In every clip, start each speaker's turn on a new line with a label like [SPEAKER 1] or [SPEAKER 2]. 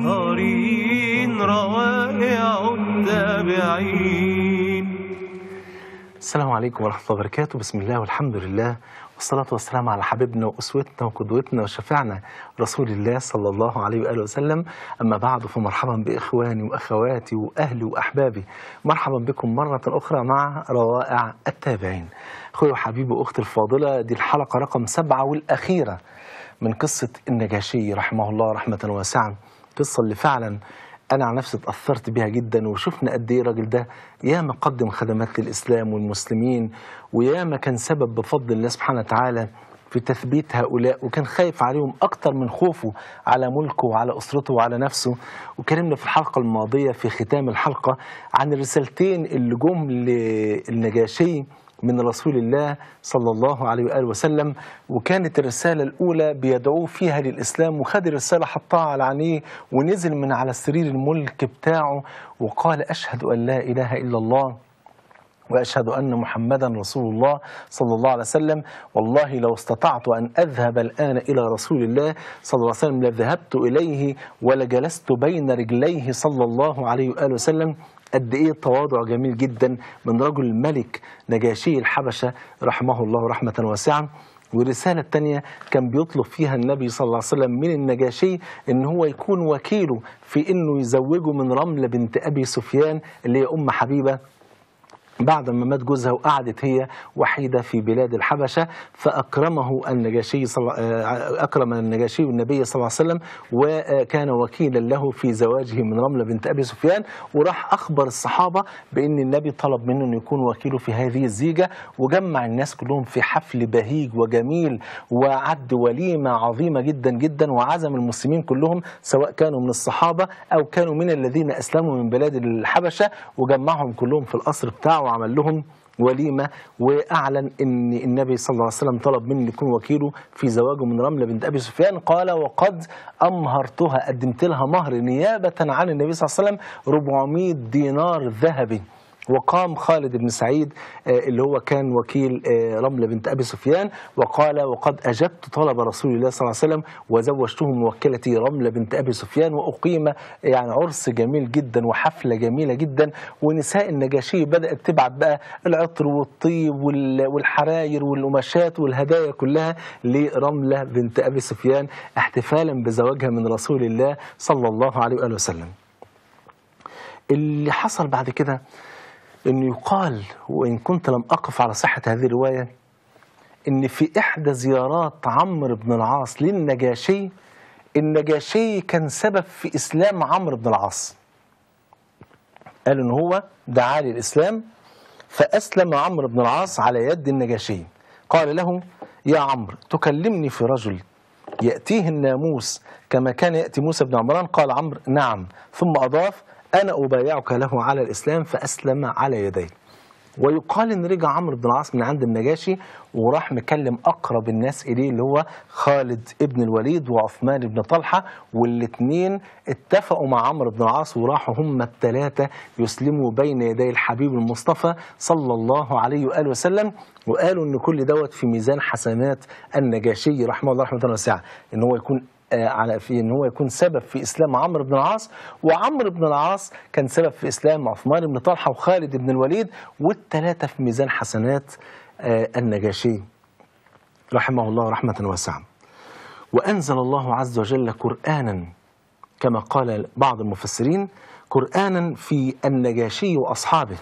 [SPEAKER 1] المطهرين روائع التابعين السلام عليكم ورحمة الله وبركاته بسم الله والحمد لله والصلاة والسلام على حبيبنا وأسوتنا وقدوتنا وشفعنا رسول الله صلى الله عليه وآله وسلم أما بعد فمرحبا بإخواني وأخواتي وأهلي وأحبابي مرحبا بكم مرة أخرى مع روائع التابعين أخوي وحبيبي وأختي الفاضلة دي الحلقة رقم سبعة والأخيرة من قصة النجاشي رحمه الله رحمة واسعة القصه اللي فعلا انا عن نفسي اتاثرت بيها جدا وشفنا قد ايه الراجل ده ياما قدم خدمات للاسلام والمسلمين وياما كان سبب بفضل الله سبحانه وتعالى في تثبيت هؤلاء وكان خايف عليهم أكتر من خوفه على ملكه وعلى أسرته وعلى نفسه وكلمنا في الحلقة الماضية في ختام الحلقة عن الرسالتين اللي جم للنجاشي من رسول الله صلى الله عليه وآله وسلم وكانت الرسالة الأولى بيدعوه فيها للإسلام وخد الرسالة حطها على عينيه ونزل من على سرير الملك بتاعه وقال أشهد أن لا إله إلا الله وأشهد أن محمدا رسول الله صلى الله عليه وسلم والله لو استطعت أن أذهب الآن إلى رسول الله صلى الله عليه وسلم لذهبت إليه ولجلست بين رجليه صلى الله عليه وآله وسلم قد ايه تواضع جميل جدا من رجل الملك نجاشي الحبشه رحمه الله رحمه واسعه والرسالة الثانية كان بيطلب فيها النبي صلى الله عليه وسلم من النجاشي إن هو يكون وكيله في إنه يزوجه من رملة بنت أبي سفيان اللي هي أم حبيبة بعد ما مات جوزها وقعدت هي وحيدة في بلاد الحبشة فأكرمه النجاشي صل... آه، أكرم النجاشي النبي صلى الله عليه وسلم وكان وكيلا له في زواجه من رملة بنت أبي سفيان وراح أخبر الصحابة بأن النبي طلب منه أن يكون وكيله في هذه الزيجة وجمع الناس كلهم في حفل بهيج وجميل وعد وليمة عظيمة جدا جدا وعزم المسلمين كلهم سواء كانوا من الصحابة أو كانوا من الذين أسلموا من بلاد الحبشة وجمعهم كلهم في القصر بتاعه وعمل لهم وليمة وأعلن أن النبي صلى الله عليه وسلم طلب مني يكون وكيله في زواجه من رملة بنت أبي سفيان قال وقد أمهرتها قدمت لها مهر نيابة عن النبي صلى الله عليه وسلم 400 دينار ذهبي وقام خالد بن سعيد آه، اللي هو كان وكيل آه، رملة بنت أبي سفيان وقال وقد أجبت طلب رسول الله صلى الله عليه وسلم وزوجته موكلتي رملة بنت أبي سفيان وأقيم يعني عرس جميل جدا وحفلة جميلة جدا ونساء النجاشي بدأت تبعت بقى العطر والطيب والحراير والقماشات والهدايا كلها لرملة بنت أبي سفيان احتفالا بزواجها من رسول الله صلى الله عليه وآله وسلم اللي حصل بعد كده أنه يقال وإن كنت لم أقف على صحة هذه الرواية أن في إحدى زيارات عمرو بن العاص للنجاشي النجاشي كان سبب في إسلام عمرو بن العاص قال إن هو دعا للإسلام فأسلم عمرو بن العاص على يد النجاشي قال له يا عمرو تكلمني في رجل يأتيه الناموس كما كان يأتي موسى بن عمران قال عمرو نعم ثم أضاف أنا أبايعك له على الإسلام فأسلم على يديه ويقال ان رجع عمرو بن العاص من عند النجاشي وراح مكلم اقرب الناس اليه اللي هو خالد ابن الوليد وعثمان بن طلحه والاثنين اتفقوا مع عمرو بن العاص وراحوا هم الثلاثه يسلموا بين يدي الحبيب المصطفى صلى الله عليه واله وسلم وقالوا ان كل دوت في ميزان حسنات النجاشي رحمه الله رحمه واسعه ان هو يكون آه، على في ان هو يكون سبب في اسلام عمرو بن العاص وعمرو بن العاص كان سبب في اسلام عثمان بن طلحه وخالد بن الوليد والثلاثه في ميزان حسنات آه، النجاشي رحمه الله رحمه واسعه وانزل الله عز وجل قرانا كما قال بعض المفسرين قرانا في النجاشي واصحابه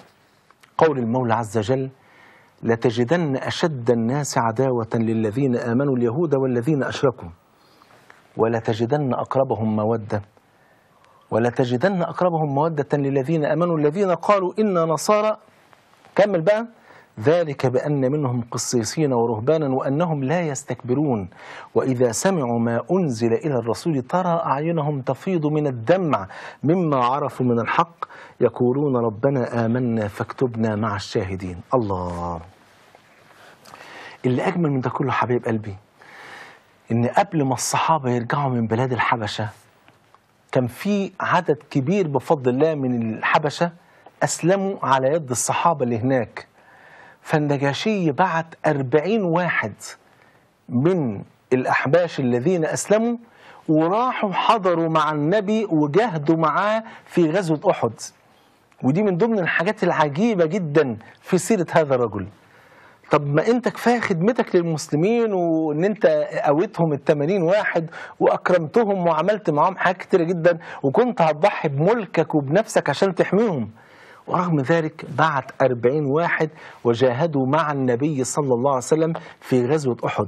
[SPEAKER 1] قول المولى عز وجل لتجدن اشد الناس عداوه للذين امنوا اليهود والذين اشركوا ولتجدن أقربهم مودة ولتجدن أقربهم مودة للذين أمنوا الذين قالوا إنا نصارى كمل بقى ذلك بأن منهم قسيسين ورهبانا وأنهم لا يستكبرون وإذا سمعوا ما أنزل إلى الرسول ترى أعينهم تفيض من الدمع مما عرفوا من الحق يقولون ربنا آمنا فاكتبنا مع الشاهدين الله اللي أجمل من ده كله حبيب قلبي ان قبل ما الصحابه يرجعوا من بلاد الحبشه كان في عدد كبير بفضل الله من الحبشه اسلموا على يد الصحابه اللي هناك فالنجاشي بعت أربعين واحد من الأحباش الذين أسلموا وراحوا حضروا مع النبي وجاهدوا معاه في غزوة أحد ودي من ضمن الحاجات العجيبة جدا في سيرة هذا الرجل طب ما انت كفايه خدمتك للمسلمين وان انت قويتهم ال 80 واحد واكرمتهم وعملت معاهم حاجات كتيره جدا وكنت هتضحي بملكك وبنفسك عشان تحميهم ورغم ذلك بعت 40 واحد وجاهدوا مع النبي صلى الله عليه وسلم في غزوه احد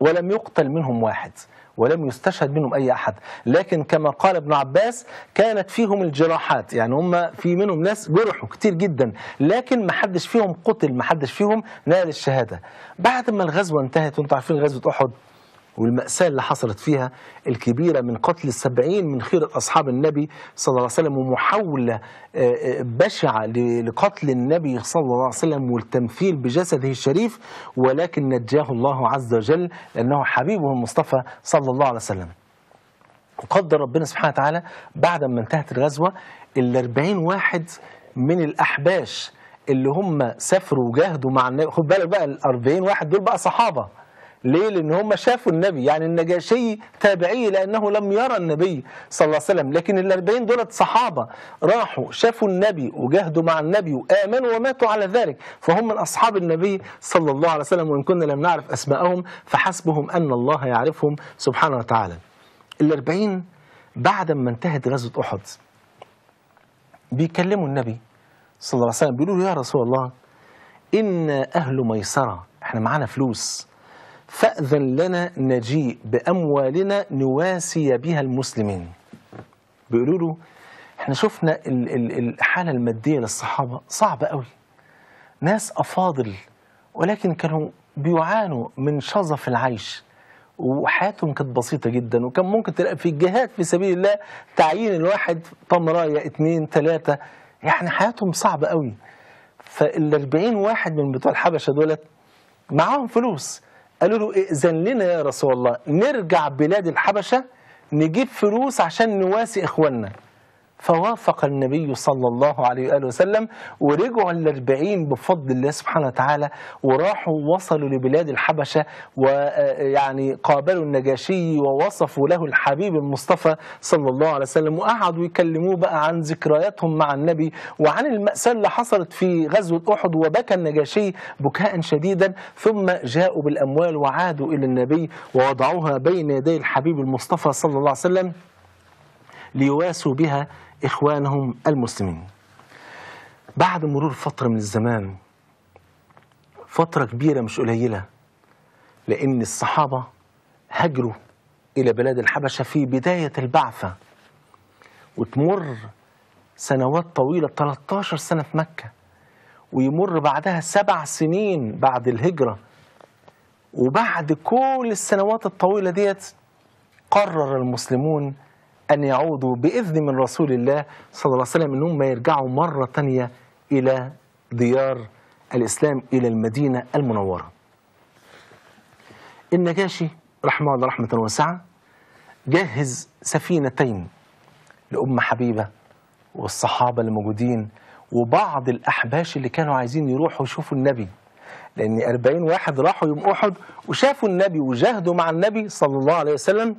[SPEAKER 1] ولم يقتل منهم واحد ولم يستشهد منهم أي أحد لكن كما قال ابن عباس كانت فيهم الجراحات يعني هم في منهم ناس جرحوا كتير جدا لكن ما حدش فيهم قتل ما حدش فيهم نال الشهادة بعد ما الغزوة انتهت وانتم عارفين غزوة أحد والمأساة اللي حصلت فيها الكبيرة من قتل السبعين من خيرة أصحاب النبي صلى الله عليه وسلم ومحاولة آه، آه، بشعة لقتل النبي صلى الله عليه وسلم والتمثيل بجسده الشريف ولكن نجاه الله عز وجل لأنه حبيبه المصطفى صلى الله عليه وسلم وقدر ربنا سبحانه وتعالى بعد ما انتهت الغزوة الأربعين واحد من الأحباش اللي هم سافروا وجاهدوا مع النبي خد بالك بقى ال 40 واحد دول بقى صحابه ليه؟ لأن هم شافوا النبي يعني النجاشي تابعي لأنه لم يرى النبي صلى الله عليه وسلم لكن الأربعين دولة صحابة راحوا شافوا النبي وجاهدوا مع النبي وآمنوا وماتوا على ذلك فهم من أصحاب النبي صلى الله عليه وسلم وإن كنا لم نعرف أسماءهم فحسبهم أن الله يعرفهم سبحانه وتعالى الأربعين بعد ما انتهت غزوة أحد بيكلموا النبي صلى الله عليه وسلم بيقولوا له يا رسول الله إن أهل ميسرة احنا معانا فلوس فأذن لنا نجيء بأموالنا نواسي بها المسلمين بيقولوا له احنا شفنا الحالة المادية للصحابة صعبة قوي ناس أفاضل ولكن كانوا بيعانوا من شظف العيش وحياتهم كانت بسيطة جدا وكان ممكن تلاقي في الجهات في سبيل الله تعيين الواحد طمراية اثنين ثلاثة يعني حياتهم صعبة قوي فال 40 واحد من بتوع الحبشة دولت معاهم فلوس قالوا له ائذن إيه، لنا يا رسول الله نرجع بلاد الحبشة نجيب فلوس عشان نواسي إخواننا فوافق النبي صلى الله عليه وآله وسلم ورجعوا الأربعين بفضل الله سبحانه وتعالى وراحوا وصلوا لبلاد الحبشة ويعني قابلوا النجاشي ووصفوا له الحبيب المصطفى صلى الله عليه وسلم وقعدوا يكلموه بقى عن ذكرياتهم مع النبي وعن المأساة اللي حصلت في غزوة أحد وبكى النجاشي بكاء شديدا ثم جاءوا بالأموال وعادوا إلى النبي ووضعوها بين يدي الحبيب المصطفى صلى الله عليه وسلم ليواسوا بها إخوانهم المسلمين بعد مرور فترة من الزمان فترة كبيرة مش قليلة لأن الصحابة هاجروا إلى بلاد الحبشة في بداية البعثة وتمر سنوات طويلة 13 سنة في مكة ويمر بعدها سبع سنين بعد الهجرة وبعد كل السنوات الطويلة ديت قرر المسلمون أن يعودوا بإذن من رسول الله صلى الله عليه وسلم أنهم ما يرجعوا مرة تانية إلى ديار الإسلام إلى المدينة المنورة النجاشي رحمه الله رحمة واسعة جهز سفينتين لأم حبيبة والصحابة الموجودين وبعض الأحباش اللي كانوا عايزين يروحوا يشوفوا النبي لأن 40 واحد راحوا يوم أحد وشافوا النبي وجاهدوا مع النبي صلى الله عليه وسلم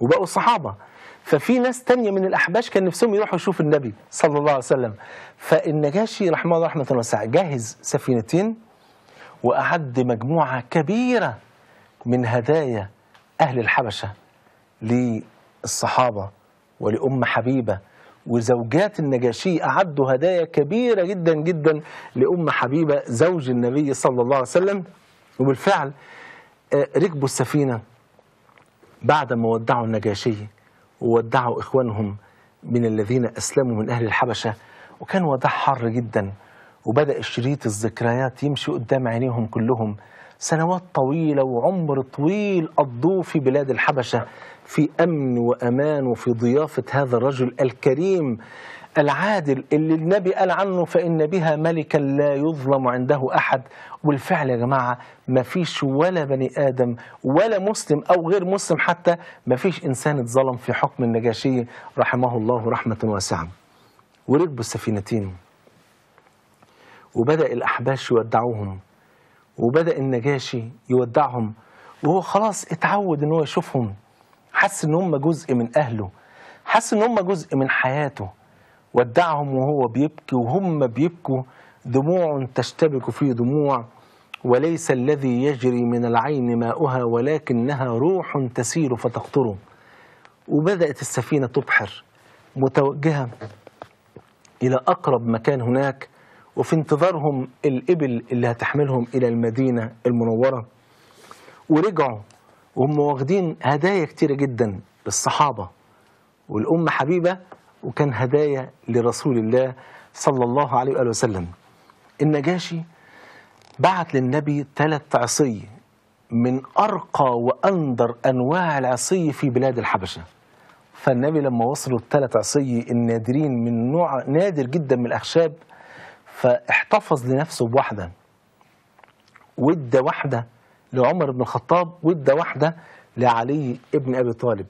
[SPEAKER 1] وبقوا الصحابة ففي ناس تانية من الأحباش كان نفسهم يروحوا يشوفوا النبي صلى الله عليه وسلم فالنجاشي رحمه الله رحمة واسعة جهز سفينتين وأعد مجموعة كبيرة من هدايا أهل الحبشة للصحابة ولأم حبيبة وزوجات النجاشي أعدوا هدايا كبيرة جدا جدا لأم حبيبة زوج النبي صلى الله عليه وسلم وبالفعل آه، ركبوا السفينة بعد ما ودعوا النجاشي وودعوا إخوانهم من الذين أسلموا من أهل الحبشة وكان وضع حر جدا وبدأ شريط الذكريات يمشي قدام عينيهم كلهم سنوات طويلة وعمر طويل قضوه في بلاد الحبشة في أمن وأمان وفي ضيافة هذا الرجل الكريم العادل اللي النبي قال عنه فإن بها ملكا لا يظلم عنده أحد والفعل يا جماعة ما فيش ولا بني آدم ولا مسلم أو غير مسلم حتى ما فيش إنسان اتظلم في حكم النجاشي رحمه الله رحمة واسعة وركبوا السفينتين وبدأ الأحباش يودعوهم وبدأ النجاشي يودعهم وهو خلاص اتعود ان هو يشوفهم حس ان هم جزء من اهله حس ان هم جزء من حياته ودعهم وهو بيبكي وهم بيبكوا دموع تشتبك في دموع وليس الذي يجري من العين ماؤها ولكنها روح تسير فتقطر وبدأت السفينة تبحر متوجهة إلى أقرب مكان هناك وفي انتظارهم الإبل اللي هتحملهم إلى المدينة المنورة ورجعوا وهم واخدين هدايا كتيرة جدا للصحابة والأم حبيبة وكان هدايا لرسول الله صلى الله عليه وآله وسلم النجاشي بعت للنبي ثلاث عصي من أرقى وأندر أنواع العصي في بلاد الحبشة فالنبي لما وصلوا الثلاث عصي النادرين من نوع نادر جدا من الأخشاب فاحتفظ لنفسه بواحدة وادى واحدة لعمر بن الخطاب وادى واحدة لعلي ابن أبي طالب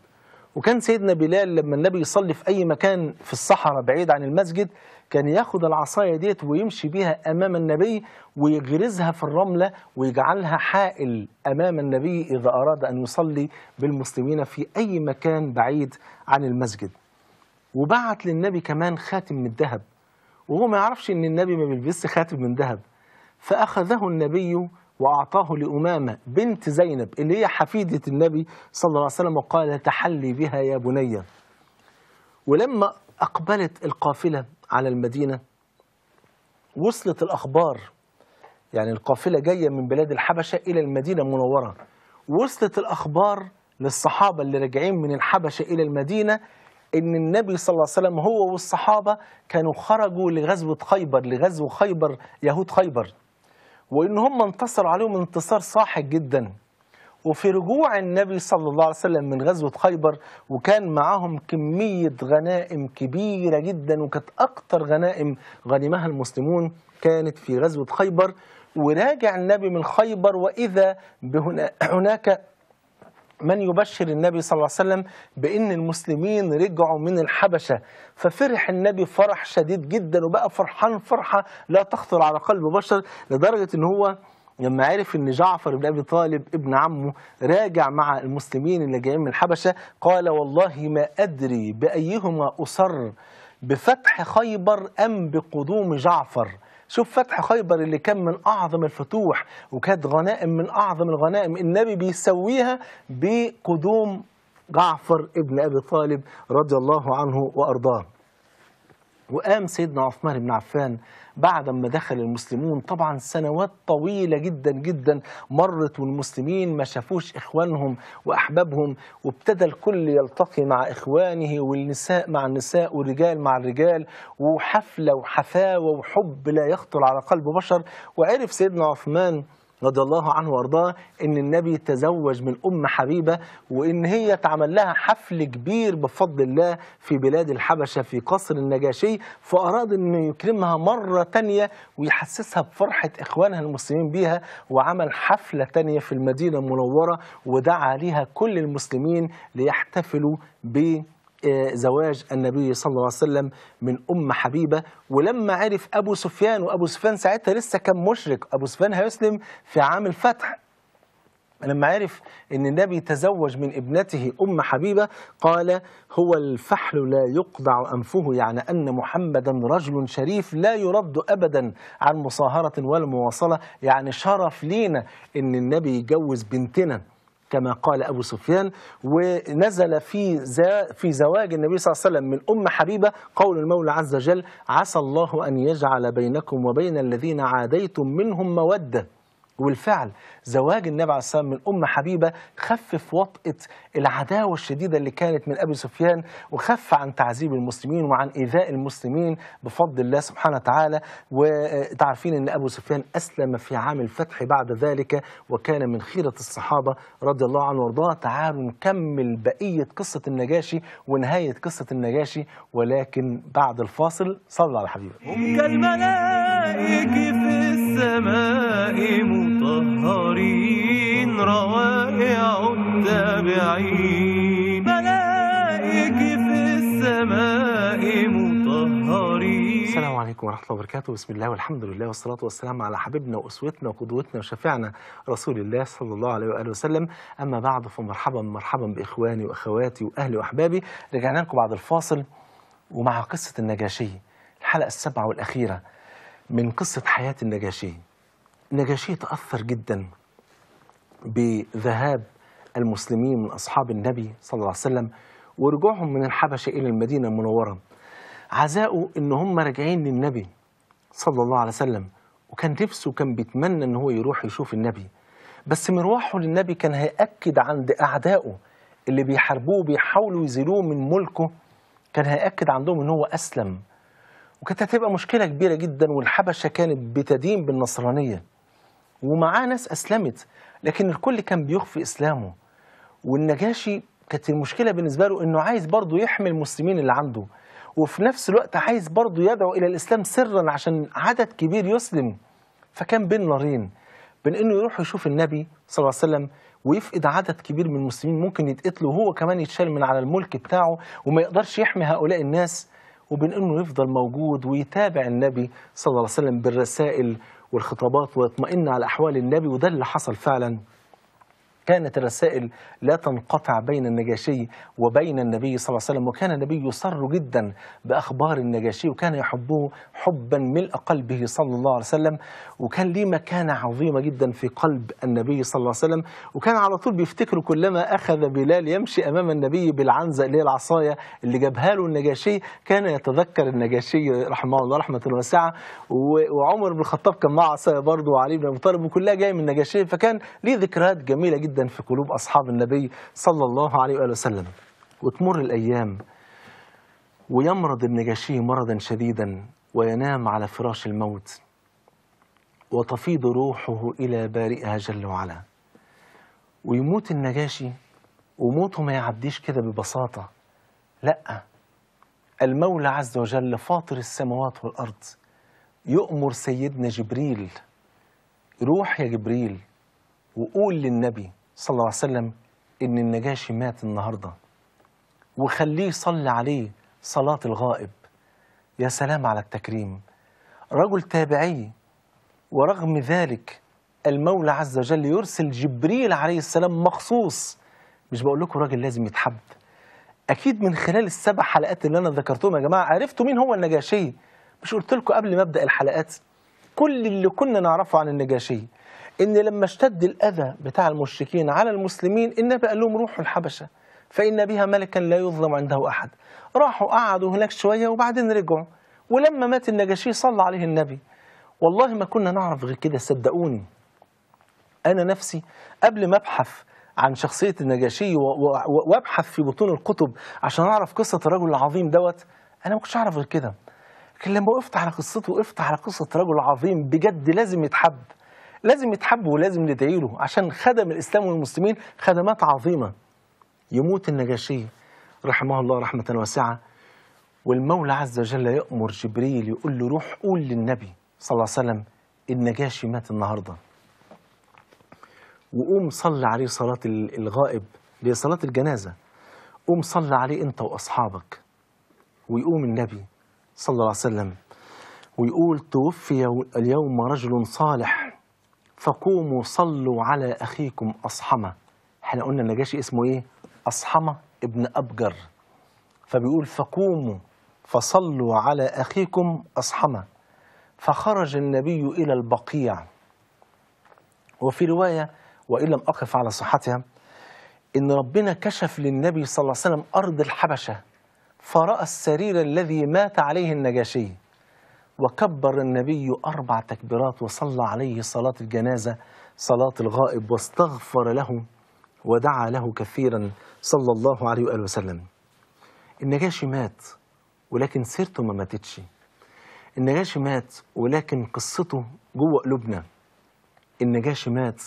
[SPEAKER 1] وكان سيدنا بلال لما النبي يصلي في أي مكان في الصحراء بعيد عن المسجد كان ياخد العصاية ديت ويمشي بيها أمام النبي ويغرزها في الرملة ويجعلها حائل أمام النبي إذا أراد أن يصلي بالمسلمين في أي مكان بعيد عن المسجد وبعت للنبي كمان خاتم من ذهب وهو ما يعرفش أن النبي ما بيلبسش خاتم من ذهب فأخذه النبي وأعطاه لأمامة بنت زينب اللي هي حفيدة النبي صلى الله عليه وسلم وقال تحلي بها يا بني ولما أقبلت القافلة على المدينة وصلت الأخبار يعني القافلة جاية من بلاد الحبشة إلى المدينة المنورة وصلت الأخبار للصحابة اللي راجعين من الحبشة إلى المدينة ان النبي صلى الله عليه وسلم هو والصحابه كانوا خرجوا لغزوه خيبر لغزو خيبر يهود خيبر وان هم انتصروا عليهم انتصار صاحب جدا وفي رجوع النبي صلى الله عليه وسلم من غزوة خيبر وكان معاهم كمية غنائم كبيرة جدا وكانت اكثر غنائم غنمها المسلمون كانت في غزوة خيبر وراجع النبي من خيبر وإذا هناك من يبشر النبي صلى الله عليه وسلم بأن المسلمين رجعوا من الحبشة ففرح النبي فرح شديد جدا وبقى فرحان فرحة لا تخطر على قلب بشر لدرجة أن هو لما عرف ان جعفر بن ابي طالب ابن عمه راجع مع المسلمين اللي جايين من الحبشه قال والله ما ادري بايهما اصر بفتح خيبر ام بقدوم جعفر شوف فتح خيبر اللي كان من أعظم الفتوح وكانت غنائم من أعظم الغنائم النبي بيسويها بقدوم جعفر ابن أبي طالب رضي الله عنه وأرضاه وقام سيدنا عثمان بن عفان بعد ما دخل المسلمون طبعا سنوات طويلة جدا جدا مرت والمسلمين ما شافوش إخوانهم وأحبابهم وابتدى الكل يلتقي مع إخوانه والنساء مع النساء والرجال مع الرجال وحفلة وحفاوة وحب لا يخطر على قلب بشر وعرف سيدنا عثمان رضي الله عنه وارضاه ان النبي تزوج من ام حبيبه وان هي اتعمل لها حفل كبير بفضل الله في بلاد الحبشه في قصر النجاشي فاراد انه يكرمها مره ثانيه ويحسسها بفرحه اخوانها المسلمين بيها وعمل حفله ثانيه في المدينه المنوره ودعا ليها كل المسلمين ليحتفلوا ب زواج النبي صلى الله عليه وسلم من أم حبيبة ولما عرف أبو سفيان وأبو سفيان ساعتها لسه كان مشرك أبو سفيان هيسلم في عام الفتح لما عرف ان النبي تزوج من ابنته ام حبيبه قال هو الفحل لا يقضع انفه يعني ان محمدا رجل شريف لا يرد ابدا عن مصاهره ولا مواصله يعني شرف لينا ان النبي يجوز بنتنا كما قال أبو سفيان ونزل في في زواج النبي صلى الله عليه وسلم من أم حبيبة قول المولى عز وجل عسى الله أن يجعل بينكم وبين الذين عاديتم منهم مودة والفعل زواج النبي عليه السلام من أم حبيبة خفف وطئة العداوة الشديدة اللي كانت من أبي سفيان وخف عن تعذيب المسلمين وعن إيذاء المسلمين بفضل الله سبحانه وتعالى وتعرفين أن أبو سفيان أسلم في عام الفتح بعد ذلك وكان من خيرة الصحابة رضي الله عنه وارضاه تعالوا نكمل بقية قصة النجاشي ونهاية قصة النجاشي ولكن بعد الفاصل صلى على حبيبك هم كالملائك في السماء مطهرين روائع التابعين ملائك في السماء مطهرين السلام عليكم ورحمة الله وبركاته بسم الله والحمد لله والصلاة والسلام على حبيبنا وأسوتنا وقدوتنا وشفيعنا رسول الله صلى الله عليه وآله وسلم أما بعد فمرحبا مرحبا بإخواني وأخواتي وأهلي وأحبابي رجعنا لكم بعد الفاصل ومع قصة النجاشي الحلقة السبعة والأخيرة من قصة حياة النجاشي نجاشي تأثر جدا بذهاب المسلمين من أصحاب النبي صلى الله عليه وسلم ورجوعهم من الحبشة إلى المدينة المنورة عزاؤه إن هم راجعين للنبي صلى الله عليه وسلم وكان نفسه كان بيتمنى إن هو يروح يشوف النبي بس مروحه للنبي كان هيأكد عند أعدائه اللي بيحاربوه بيحاولوا يزيلوه من ملكه كان هيأكد عندهم إن هو أسلم وكانت هتبقى مشكلة كبيرة جدا والحبشة كانت بتدين بالنصرانية ومعاه ناس أسلمت لكن الكل كان بيخفي إسلامه والنجاشي كانت المشكلة بالنسبة له أنه عايز برضه يحمي المسلمين اللي عنده وفي نفس الوقت عايز برضه يدعو إلى الإسلام سرا عشان عدد كبير يسلم فكان بين نارين بين أنه يروح يشوف النبي صلى الله عليه وسلم ويفقد عدد كبير من المسلمين ممكن يتقتلوا وهو كمان يتشال من على الملك بتاعه وما يقدرش يحمي هؤلاء الناس وبين انه يفضل موجود ويتابع النبي صلى الله عليه وسلم بالرسائل والخطابات ويطمئن على أحوال النبي وده اللي حصل فعلا كانت الرسائل لا تنقطع بين النجاشي وبين النبي صلى الله عليه وسلم وكان النبي يسر جدا بأخبار النجاشي وكان يحبه حبا ملء قلبه صلى الله عليه وسلم وكان ليه مكانة عظيمة جدا في قلب النبي صلى الله عليه وسلم وكان على طول بيفتكر كلما أخذ بلال يمشي أمام النبي بالعنزة اللي هي العصاية اللي جابها له النجاشي كان يتذكر النجاشي رحمه الله رحمة واسعة وعمر بن الخطاب كان معه عصاية برضه وعلي بن أبي طالب وكلها جاية من النجاشي فكان ليه ذكريات جميلة جدا جدا في قلوب أصحاب النبي صلى الله عليه وآله وسلم وتمر الأيام ويمرض النجاشي مرضا شديدا وينام على فراش الموت وتفيض روحه إلى بارئها جل وعلا ويموت النجاشي وموته ما يعديش كده ببساطة لأ المولى عز وجل فاطر السماوات والأرض يؤمر سيدنا جبريل روح يا جبريل وقول للنبي صلى الله عليه وسلم إن النجاشي مات النهاردة وخليه صلي عليه صلاة الغائب يا سلام على التكريم رجل تابعي ورغم ذلك المولى عز وجل يرسل جبريل عليه السلام مخصوص مش بقول لكم راجل لازم يتحب اكيد من خلال السبع حلقات اللي انا ذكرتهم يا جماعه عرفتوا مين هو النجاشي مش قلت لكم قبل ما ابدا الحلقات كل اللي كنا نعرفه عن النجاشي ان لما اشتد الاذى بتاع المشركين على المسلمين النبي قال لهم روحوا الحبشه فان بها ملكا لا يظلم عنده احد راحوا قعدوا هناك شويه وبعدين رجعوا ولما مات النجاشي صلى عليه النبي والله ما كنا نعرف غير كده صدقوني انا نفسي قبل ما ابحث عن شخصية النجاشي وابحث في بطون الكتب عشان اعرف قصة الرجل العظيم دوت انا ما كنتش اعرف غير كده لكن لما وقفت على قصته وقفت على قصة رجل عظيم بجد لازم يتحب لازم يتحبوا ولازم ندعي له عشان خدم الإسلام والمسلمين خدمات عظيمة يموت النجاشي رحمه الله رحمة واسعة والمولى عز وجل يأمر جبريل يقول له روح قول للنبي صلى الله عليه وسلم النجاشي مات النهارده وقوم صلي عليه صلاة الغائب اللي هي صلاة الجنازة قوم صلي عليه أنت وأصحابك ويقوم النبي صلى الله عليه وسلم ويقول توفي اليوم رجل صالح فقوموا صلوا على أخيكم أصحمة احنا قلنا النجاشي اسمه إيه؟ أصحمة ابن أبجر فبيقول فقوموا فصلوا على أخيكم أصحمة فخرج النبي إلى البقيع وفي رواية وإن لم أقف على صحتها إن ربنا كشف للنبي صلى الله عليه وسلم أرض الحبشة فرأى السرير الذي مات عليه النجاشي وكبر النبي أربع تكبيرات وصلى عليه صلاة الجنازة صلاة الغائب واستغفر له ودعا له كثيرا صلى الله عليه وآله وسلم النجاشي مات ولكن سيرته ما ماتتش النجاشي مات ولكن قصته جوه قلوبنا النجاشي مات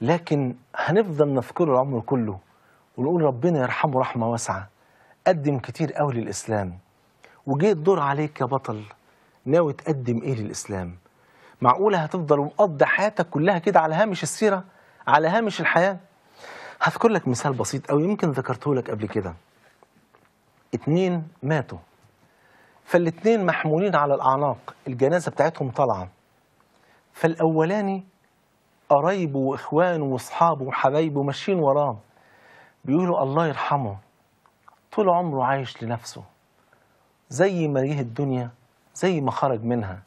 [SPEAKER 1] لكن هنفضل نذكره العمر كله ونقول ربنا يرحمه رحمة واسعة قدم كتير قوي للإسلام وجه الدور عليك يا بطل ناوي تقدم ايه للاسلام معقوله هتفضل مقضي حياتك كلها كده على هامش السيره على هامش الحياه هذكر لك مثال بسيط قوي يمكن ذكرته لك قبل كده اتنين ماتوا فالاتنين محمولين على الاعناق الجنازه بتاعتهم طالعه فالاولاني قرايبه واخوانه واصحابه وحبايبه ماشيين وراه بيقولوا الله يرحمه طول عمره عايش لنفسه زي ما جه الدنيا زي ما خرج منها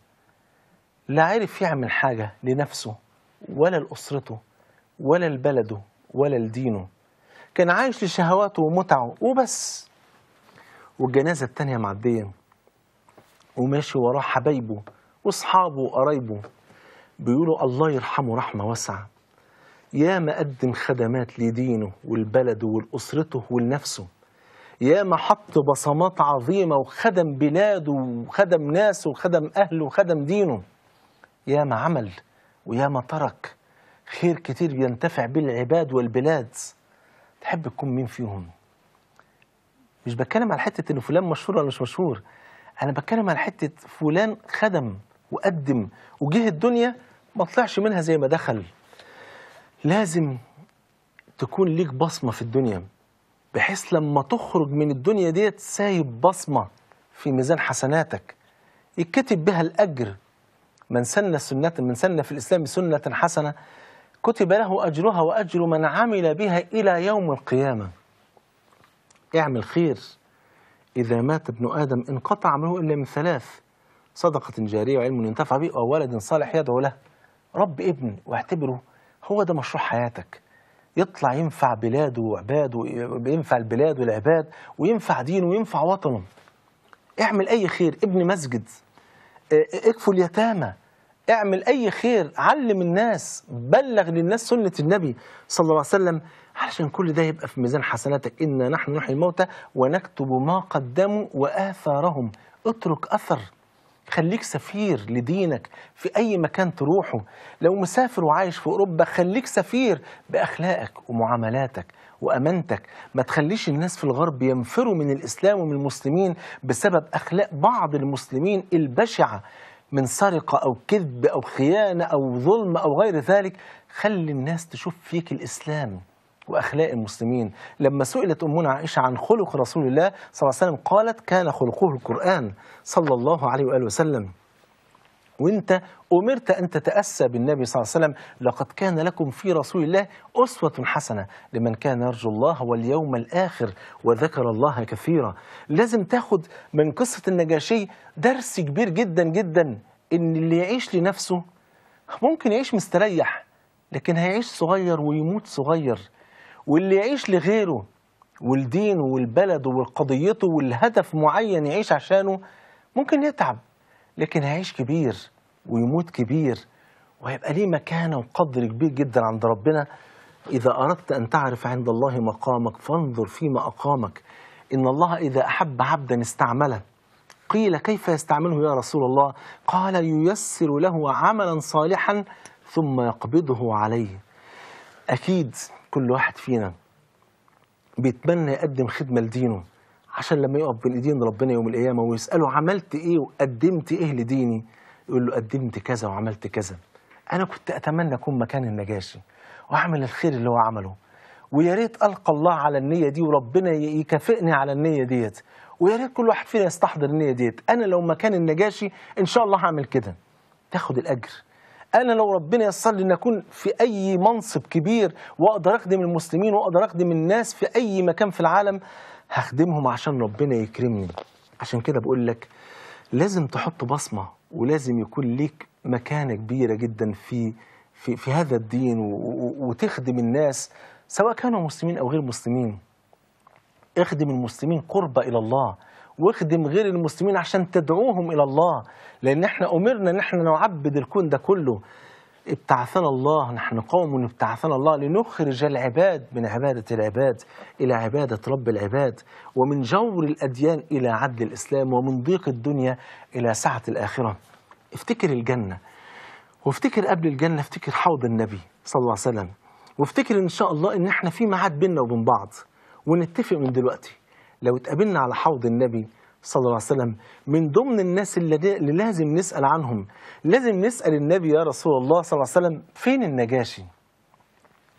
[SPEAKER 1] لا عرف يعمل حاجة لنفسه ولا لأسرته ولا لبلده ولا لدينه كان عايش لشهواته ومتعه وبس والجنازة التانية معدية وماشي وراه حبايبه واصحابه وقرايبه بيقولوا الله يرحمه رحمة واسعة يا ما قدم خدمات لدينه ولبلده ولأسرته ولنفسه ياما حط بصمات عظيمة وخدم بلاده وخدم ناسه وخدم أهله وخدم دينه ياما عمل وياما ترك خير كتير ينتفع به العباد والبلاد تحب تكون مين فيهم مش بتكلم على حتة إن فلان مشهور ولا مش مشهور أنا بتكلم على حتة فلان خدم وقدم وجه الدنيا ما طلعش منها زي ما دخل لازم تكون ليك بصمة في الدنيا بحيث لما تخرج من الدنيا ديت سايب بصمة في ميزان حسناتك يتكتب بها الأجر من سن سنة من سن في الإسلام سنة حسنة كتب له أجرها وأجر من عمل بها إلى يوم القيامة اعمل خير إذا مات ابن آدم انقطع عمله إلا من ثلاث صدقة جارية وعلم ينتفع به وولد صالح يدعو له رب ابن واعتبره هو ده مشروع حياتك يطلع ينفع بلاده وعباده ينفع البلاد والعباد وينفع دينه وينفع وطنه اعمل أي خير ابن مسجد اكفوا اليتامى اعمل أي خير علم الناس بلغ للناس سنة النبي صلى الله عليه وسلم علشان كل ده يبقى في ميزان حسناتك إنا نحن نحيي الموتى ونكتب ما قدموا وآثارهم اترك أثر خليك سفير لدينك في أي مكان تروحه لو مسافر وعايش في أوروبا خليك سفير بأخلاقك ومعاملاتك وأمانتك ما تخليش الناس في الغرب ينفروا من الإسلام ومن المسلمين بسبب أخلاق بعض المسلمين البشعة من سرقة أو كذب أو خيانة أو ظلم أو غير ذلك خلي الناس تشوف فيك الإسلام وأخلاق المسلمين لما سئلت أمنا عائشة عن خلق رسول الله صلى الله عليه وسلم قالت كان خلقه القرآن صلى الله عليه وآله وسلم وانت أمرت أن تتأسى بالنبي صلى الله عليه وسلم لقد كان لكم في رسول الله أسوة حسنة لمن كان يرجو الله واليوم الآخر وذكر الله كثيرا لازم تاخد من قصة النجاشي درس كبير جدا جدا إن اللي يعيش لنفسه ممكن يعيش مستريح لكن هيعيش صغير ويموت صغير واللي يعيش لغيره ولدينه ولبلده ولقضيته والهدف معين يعيش عشانه ممكن يتعب لكن هيعيش كبير ويموت كبير وهيبقى ليه مكانه وقدر كبير جدا عند ربنا إذا أردت أن تعرف عند الله مقامك فانظر فيما أقامك إن الله إذا أحب عبدا استعمله قيل كيف يستعمله يا رسول الله قال ييسر له عملا صالحا ثم يقبضه عليه أكيد كل واحد فينا بيتمنى يقدم خدمة لدينه عشان لما يقف بين ايدين ربنا يوم القيامة ويسأله عملت ايه وقدمت ايه لديني يقول له قدمت كذا وعملت كذا أنا كنت أتمنى أكون مكان النجاشي وأعمل الخير اللي هو عمله ويا ريت ألقى الله على النية دي وربنا يكافئني على النية ديت ويا ريت كل واحد فينا يستحضر النية ديت أنا لو مكان النجاشي إن شاء الله هعمل كده تاخد الأجر انا لو ربنا يسر لي ان اكون في اي منصب كبير واقدر اخدم المسلمين واقدر اخدم الناس في اي مكان في العالم هخدمهم عشان ربنا يكرمني عشان كده بقول لك لازم تحط بصمه ولازم يكون ليك مكانه كبيره جدا في في في هذا الدين وتخدم الناس سواء كانوا مسلمين او غير مسلمين اخدم المسلمين قرب الى الله واخدم غير المسلمين عشان تدعوهم إلى الله لأن احنا أمرنا إن احنا نعبد الكون ده كله ابتعثنا الله نحن قوم ابتعثنا الله لنخرج العباد من عبادة العباد إلى عبادة رب العباد ومن جور الأديان إلى عدل الإسلام ومن ضيق الدنيا إلى سعة الآخرة افتكر الجنة وافتكر قبل الجنة افتكر حوض النبي صلى الله عليه وسلم وافتكر إن شاء الله إن احنا في معاد بينا وبين بعض ونتفق من دلوقتي لو اتقابلنا على حوض النبي صلى الله عليه وسلم من ضمن الناس اللي لازم نسأل عنهم لازم نسأل النبي يا رسول الله صلى الله عليه وسلم فين النجاشي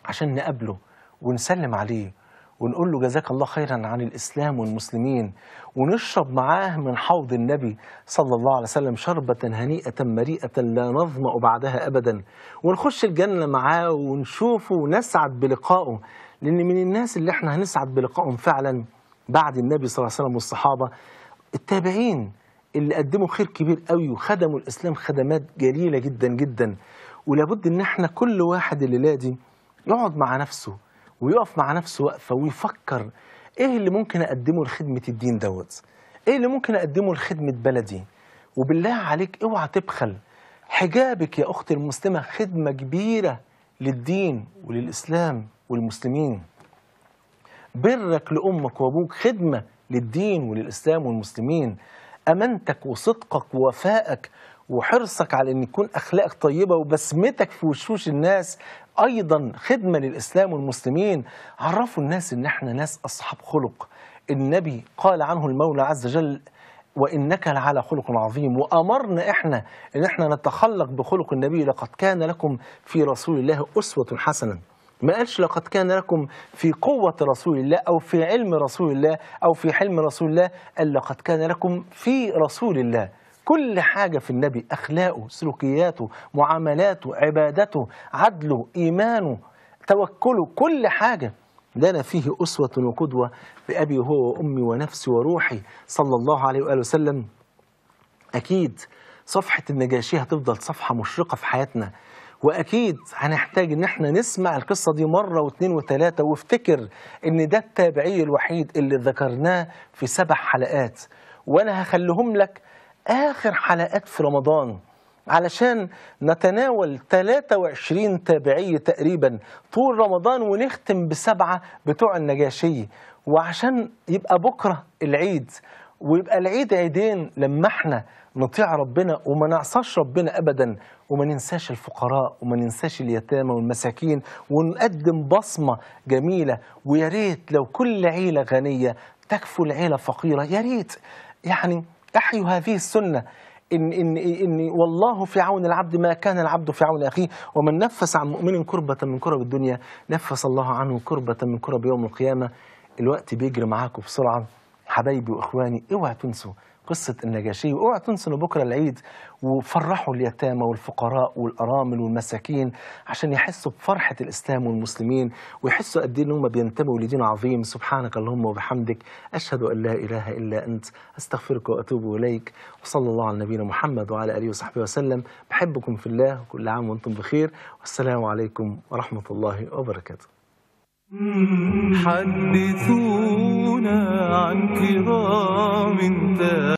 [SPEAKER 1] عشان نقابله ونسلم عليه ونقول له جزاك الله خيرا عن الإسلام والمسلمين ونشرب معاه من حوض النبي صلى الله عليه وسلم شربة هنيئة مريئة لا نظمأ بعدها أبدا ونخش الجنة معاه ونشوفه ونسعد بلقائه لأن من الناس اللي احنا هنسعد بلقائهم فعلا بعد النبي صلى الله عليه وسلم والصحابة التابعين اللي قدموا خير كبير قوي وخدموا الإسلام خدمات جليلة جدا جدا ولابد إن احنا كل واحد الليلة دي يقعد مع نفسه ويقف مع نفسه وقفة ويفكر إيه اللي ممكن أقدمه لخدمة الدين دوت إيه اللي ممكن أقدمه لخدمة بلدي وبالله عليك اوعى تبخل حجابك يا أختي المسلمة خدمة كبيرة للدين وللإسلام والمسلمين برك لأمك وأبوك خدمة للدين وللإسلام والمسلمين أمانتك وصدقك ووفائك وحرصك على أن يكون أخلاقك طيبة وبسمتك في وشوش الناس أيضا خدمة للإسلام والمسلمين عرفوا الناس أن احنا ناس أصحاب خلق النبي قال عنه المولى عز وجل وانك لعلى خلق عظيم وامرنا احنا ان احنا نتخلق بخلق النبي لقد كان لكم في رسول الله اسوه حسنه ما قالش لقد كان لكم في قوة رسول الله أو في علم رسول الله أو في حلم رسول الله قال لقد كان لكم في رسول الله كل حاجة في النبي أخلاقه سلوكياته معاملاته عبادته عدله إيمانه توكله كل حاجة لنا فيه أسوة وقدوة بأبي هو وأمي ونفسي وروحي صلى الله عليه وآله وسلم أكيد صفحة النجاشي هتفضل صفحة مشرقة في حياتنا واكيد هنحتاج ان احنا نسمع القصه دي مره واثنين وثلاثه وافتكر ان ده التابعي الوحيد اللي ذكرناه في سبع حلقات وانا هخليهم لك اخر حلقات في رمضان علشان نتناول 23 تابعية تقريبا طول رمضان ونختم بسبعة بتوع النجاشي وعشان يبقى بكرة العيد ويبقى العيد عيدين لما احنا نطيع ربنا وما نعصاش ربنا ابدا وما ننساش الفقراء وما ننساش اليتامى والمساكين ونقدم بصمه جميله ويا ريت لو كل عيله غنيه تكفو العيله فقيره يا ريت يعني احيوا هذه السنه إن, إن, إن والله في عون العبد ما كان العبد في عون أخيه ومن نفس عن مؤمن كربة من كرب الدنيا نفس الله عنه كربة من كرب يوم القيامة الوقت بيجري معاكم بسرعة حبايبي واخواني اوعى تنسوا قصة النجاشي واوعوا تنسوا بكرة العيد وفرحوا اليتامى والفقراء والأرامل والمساكين عشان يحسوا بفرحة الإسلام والمسلمين ويحسوا قد إيه إن هم بينتموا لدين عظيم سبحانك اللهم وبحمدك أشهد أن لا إله إلا أنت أستغفرك وأتوب إليك وصلى الله على نبينا محمد وعلى آله وصحبه وسلم بحبكم في الله وكل عام وأنتم بخير والسلام عليكم ورحمة الله وبركاته حدثونا عن كرام تاب